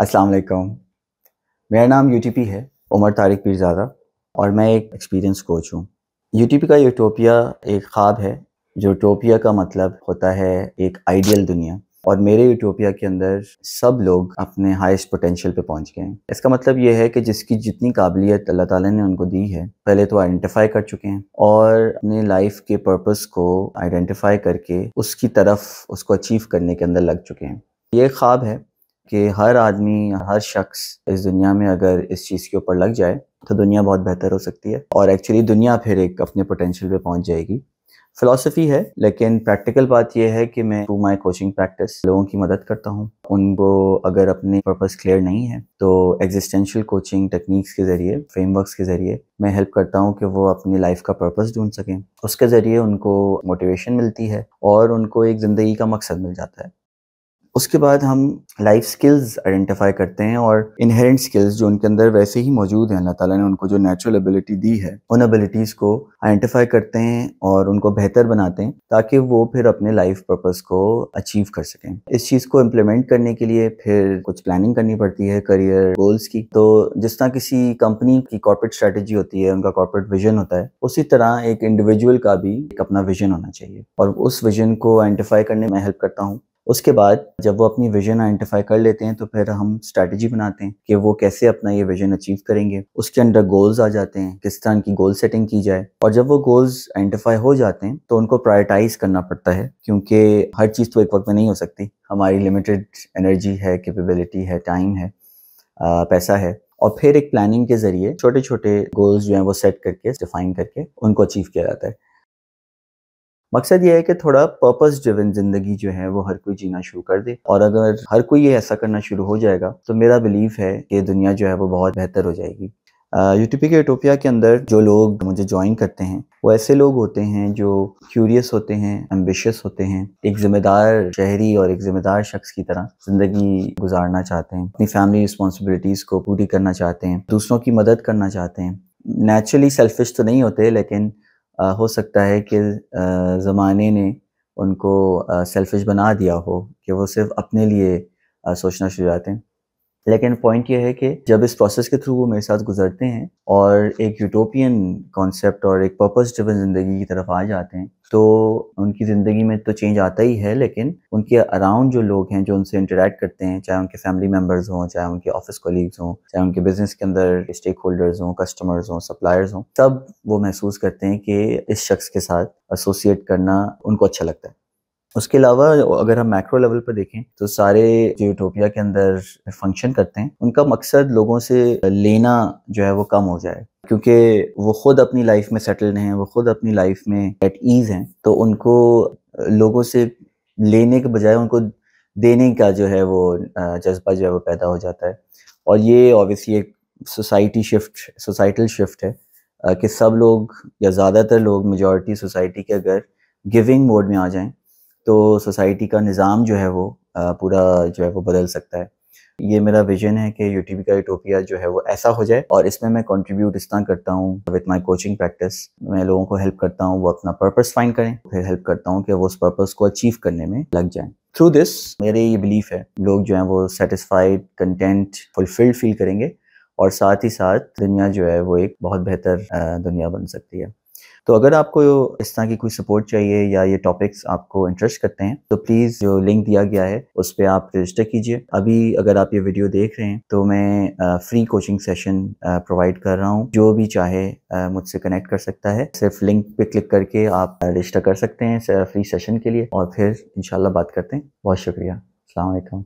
अस्सलाम वालेकुम मेरा नाम यूटीपी है उमर तारिक पीरजादा और मैं एक एक्सपीरियंस कोच हूँ यूटीपी का यूटोपिया एक ख्वाब है जो यूटोपिया का मतलब होता है एक आइडियल दुनिया और मेरे यूटोपिया के अंदर सब लोग अपने हाईएस्ट पोटेंशियल पे पहुंच गए हैं इसका मतलब ये है कि जिसकी जितनी काबिलियत अल्लाह ताला ने उनको दी है पहले तो आइडेंटिफाई कर चुके हैं और अपने लाइफ के पर्पस को आइडेंटिफाई करके उसकी तरफ उसको अचीव करने के अंदर लग चुके हैं ये ख्वाब है कि हर आदमी हर शख्स इस दुनिया में अगर इस चीज़ के ऊपर लग जाए तो दुनिया बहुत बेहतर हो सकती है और एक्चुअली दुनिया फिर एक अपने पोटेंशियल पे पहुंच जाएगी फ़िलासफ़ी है लेकिन प्रैक्टिकल बात यह है कि मैं टू माई कोचिंग प्रैक्टिस लोगों की मदद करता हूँ उनको अगर अपने पर्पज़ क्लियर नहीं है तो एग्जिस्टेंशियल कोचिंग टेक्निक्स के ज़रिए फ्रेमवर्क्स के ज़रिए मैं हेल्प करता हूँ कि वो अपनी लाइफ का पर्पज़ ढूंढ सकें उसके ज़रिए उनको मोटिवेशन मिलती है और उनको एक ज़िंदगी का मकसद मिल जाता है उसके बाद हम लाइफ स्किल्स आइडेंटिफाई करते हैं और इनहेरेंट स्किल्स जो उनके अंदर वैसे ही मौजूद हैं अल्लाह ताला ने उनको जो नेचुरल एबिलिटी दी है उन एबिलिटीज़ को आइडेंटिफाई करते हैं और उनको बेहतर बनाते हैं ताकि वो फिर अपने लाइफ पर्पस को अचीव कर सकें इस चीज़ को इम्प्लीमेंट करने के लिए फिर कुछ प्लानिंग करनी पड़ती है करियर गोल्स की तो जिस तरह किसी कंपनी की कॉर्पोरेट स्ट्रेटेजी होती है उनका कॉर्पोरेट विजन होता है उसी तरह एक इंडिविजुअल का भी एक अपना विजन होना चाहिए और उस विजन को आइडेंटिफाई करने में हेल्प करता हूँ उसके बाद जब वो अपनी विजन आइडेंटिफाई कर लेते हैं तो फिर हम स्ट्रैटेजी बनाते हैं कि वो कैसे अपना ये विजन अचीव करेंगे उसके अंडर गोल्स आ जाते हैं किस तरह की गोल सेटिंग की जाए और जब वो गोल्स आइडेंटिफाई हो जाते हैं तो उनको प्रायोरिटाइज करना पड़ता है क्योंकि हर चीज़ तो एक वक्त में नहीं हो सकती हमारी लिमिटेड एनर्जी है कैपेबिलिटी है टाइम है आ, पैसा है और फिर एक प्लानिंग के जरिए छोटे छोटे गोल्स जो है वो सेट करके डिफाइन करके उनको अचीव किया जाता है मकसद ये है कि थोड़ा पर्पस ड्रिवन ज़िंदगी जो है वो हर कोई जीना शुरू कर दे और अगर हर कोई ये ऐसा करना शुरू हो जाएगा तो मेरा बिलीव है कि दुनिया जो है वो बहुत बेहतर हो जाएगी यूटीपी के यूटोपिया के अंदर जो लोग मुझे ज्वाइन करते हैं वो ऐसे लोग होते हैं जो क्यूरियस होते हैं एम्बिशियस होते हैं एक ज़िम्मेदार शहरी और एक ज़िम्मेदार शख्स की तरह ज़िंदगी गुजारना चाहते हैं अपनी फैमिली रिस्पॉन्सिबिलिटीज़ को पूरी करना चाहते हैं दूसरों की मदद करना चाहते हैं नेचुरली सेल्फिश तो नहीं होते लेकिन हो सकता है कि ज़माने ने उनको सेल्फिश बना दिया हो कि वो सिर्फ अपने लिए सोचना शुरू जाते हैं लेकिन पॉइंट ये है कि जब इस प्रोसेस के थ्रू वो मेरे साथ गुजरते हैं और एक यूटोपियन कॉन्सेप्ट और एक पर्पस ड्रिवन ज़िंदगी की तरफ आ जाते हैं तो उनकी ज़िंदगी में तो चेंज आता ही है लेकिन उनके अराउंड जो लोग हैं जो उनसे इंटरेक्ट करते हैं चाहे उनके फैमिली मेम्बर्स हों चाहे उनके ऑफिस कोलीग्स हों चाहे उनके बिजनेस के अंदर स्टेक होल्डर्स हों कस्टमर्स हों सप्लायर्स हों सब वो महसूस करते हैं कि इस शख्स के साथ एसोसिएट करना उनको अच्छा लगता है उसके अलावा अगर हम मैक्रो लेवल पर देखें तो सारे जो यूटोपिया के अंदर फंक्शन करते हैं उनका मकसद लोगों से लेना जो है वो कम हो जाए क्योंकि वो खुद अपनी लाइफ में सेटल्ड हैं वो खुद अपनी लाइफ में एट ईज हैं तो उनको लोगों से लेने के बजाय उनको देने का जो है वो जज्बा जो है वो पैदा हो जाता है और ये ऑब्वियसली एक सोसाइटी शिफ्ट सोसाइटल शिफ्ट है कि सब लोग या ज़्यादातर लोग मेजॉरिटी सोसाइटी के अगर गिविंग मोड में आ जाएं तो सोसाइटी का निज़ाम जो है वो पूरा जो है वो बदल सकता है ये मेरा विजन है कि यूटीबी का यूटोपिया जो है वो ऐसा हो जाए और इसमें मैं कंट्रीब्यूट इस तरह करता हूँ विद माय कोचिंग प्रैक्टिस मैं लोगों को हेल्प करता हूँ वो अपना पर्पस फाइंड करें फिर हेल्प करता हूँ कि वो उस पर्पस को अचीव करने में लग जाएं थ्रू दिस मेरे ये बिलीफ है लोग जो हैं वो सेटिस्फाइड कंटेंट फुलफिल्ड फील करेंगे और साथ ही साथ दुनिया जो है वो एक बहुत बेहतर दुनिया बन सकती है तो अगर आपको इस तरह की कोई सपोर्ट चाहिए या ये टॉपिक्स आपको इंटरेस्ट करते हैं तो प्लीज़ जो लिंक दिया गया है उस पर आप रजिस्टर कीजिए अभी अगर आप ये वीडियो देख रहे हैं तो मैं फ्री कोचिंग सेशन प्रोवाइड कर रहा हूँ जो भी चाहे मुझसे कनेक्ट कर सकता है सिर्फ लिंक पे क्लिक करके आप रजिस्टर कर सकते हैं फ्री सेशन के लिए और फिर इनशाला बात करते हैं बहुत शुक्रिया अलैक्म